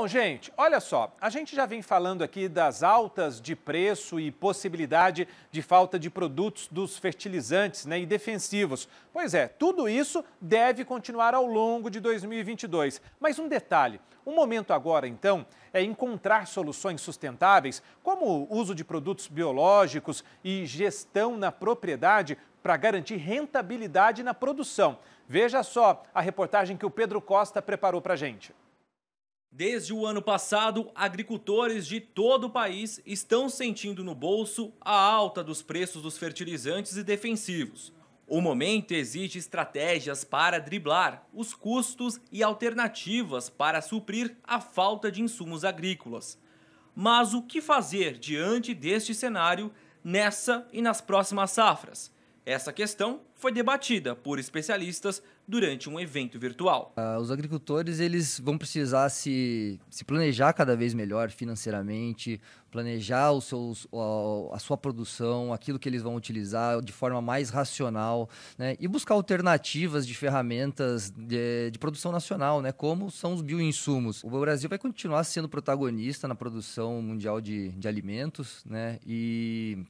Bom, gente, olha só, a gente já vem falando aqui das altas de preço e possibilidade de falta de produtos dos fertilizantes né, e defensivos. Pois é, tudo isso deve continuar ao longo de 2022. Mas um detalhe: o momento agora, então, é encontrar soluções sustentáveis, como o uso de produtos biológicos e gestão na propriedade para garantir rentabilidade na produção. Veja só a reportagem que o Pedro Costa preparou para a gente. Desde o ano passado, agricultores de todo o país estão sentindo no bolso a alta dos preços dos fertilizantes e defensivos. O momento exige estratégias para driblar os custos e alternativas para suprir a falta de insumos agrícolas. Mas o que fazer diante deste cenário nessa e nas próximas safras? Essa questão foi debatida por especialistas durante um evento virtual. Uh, os agricultores eles vão precisar se, se planejar cada vez melhor financeiramente, planejar os seus, a, a sua produção, aquilo que eles vão utilizar de forma mais racional né, e buscar alternativas de ferramentas de, de produção nacional, né, como são os bioinsumos. O Brasil vai continuar sendo protagonista na produção mundial de, de alimentos né, e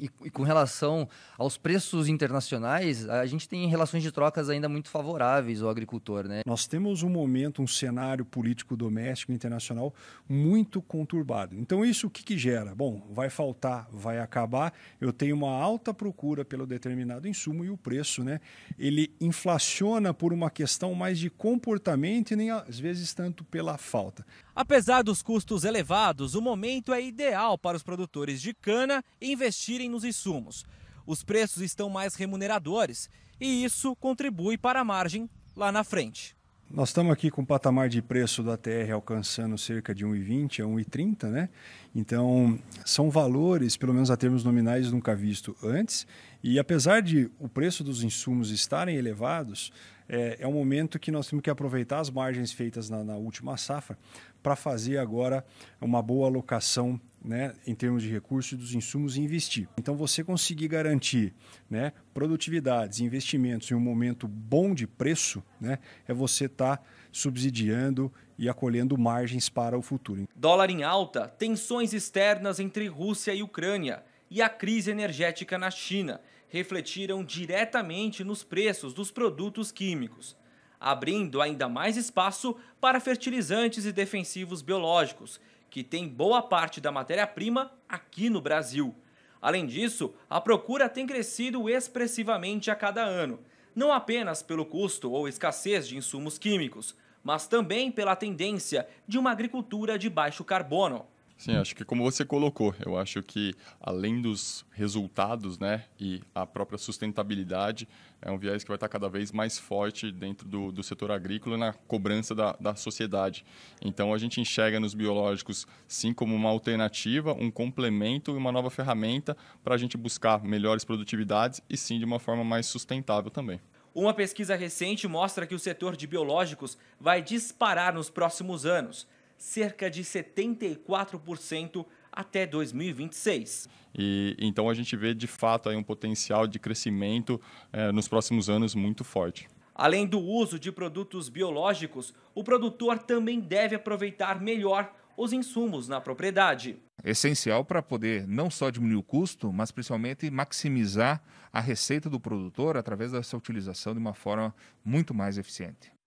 e, e, com relação aos preços internacionais, a gente tem relações de trocas ainda muito favoráveis ao agricultor, né? Nós temos um momento, um cenário político doméstico e internacional muito conturbado. Então isso o que, que gera? Bom, vai faltar, vai acabar. Eu tenho uma alta procura pelo determinado insumo e o preço, né? Ele inflaciona por uma questão mais de comportamento e nem às vezes tanto pela falta. Apesar dos custos elevados, o momento é ideal para os produtores de cana investirem investirem nos insumos. Os preços estão mais remuneradores e isso contribui para a margem lá na frente. Nós estamos aqui com o patamar de preço da TR alcançando cerca de 1,20 a 1,30, né? Então, são valores, pelo menos a termos nominais, nunca visto antes. E apesar de o preço dos insumos estarem elevados, é, é um momento que nós temos que aproveitar as margens feitas na, na última safra para fazer agora uma boa alocação né, em termos de recursos e dos insumos e investir. Então, você conseguir garantir né, produtividades, investimentos em um momento bom de preço, né, é você estar tá subsidiando e acolhendo margens para o futuro. Dólar em alta, tensões externas entre Rússia e Ucrânia e a crise energética na China refletiram diretamente nos preços dos produtos químicos, abrindo ainda mais espaço para fertilizantes e defensivos biológicos, que tem boa parte da matéria-prima aqui no Brasil. Além disso, a procura tem crescido expressivamente a cada ano, não apenas pelo custo ou escassez de insumos químicos, mas também pela tendência de uma agricultura de baixo carbono. Sim, acho que como você colocou, eu acho que além dos resultados, né, e a própria sustentabilidade, é um viés que vai estar cada vez mais forte dentro do, do setor agrícola na cobrança da, da sociedade. Então a gente enxerga nos biológicos sim como uma alternativa, um complemento e uma nova ferramenta para a gente buscar melhores produtividades e sim de uma forma mais sustentável também. Uma pesquisa recente mostra que o setor de biológicos vai disparar nos próximos anos cerca de 74% até 2026. E então a gente vê de fato aí um potencial de crescimento eh, nos próximos anos muito forte. Além do uso de produtos biológicos, o produtor também deve aproveitar melhor os insumos na propriedade. Essencial para poder não só diminuir o custo, mas principalmente maximizar a receita do produtor através dessa utilização de uma forma muito mais eficiente.